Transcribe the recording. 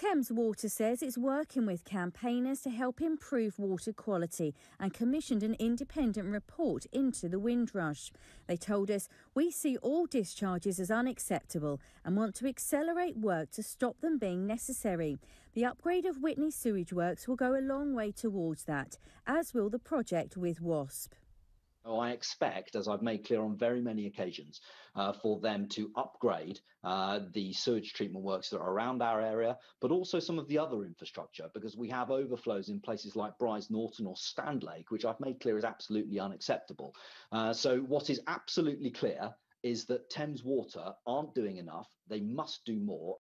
Thames Water says it's working with campaigners to help improve water quality and commissioned an independent report into the Windrush. They told us, We see all discharges as unacceptable and want to accelerate work to stop them being necessary. The upgrade of Whitney Sewage Works will go a long way towards that, as will the project with WASP. I expect, as I've made clear on very many occasions, uh, for them to upgrade uh, the sewage treatment works that are around our area, but also some of the other infrastructure, because we have overflows in places like Bryce Norton or Standlake, which I've made clear is absolutely unacceptable. Uh, so, what is absolutely clear is that Thames Water aren't doing enough. They must do more.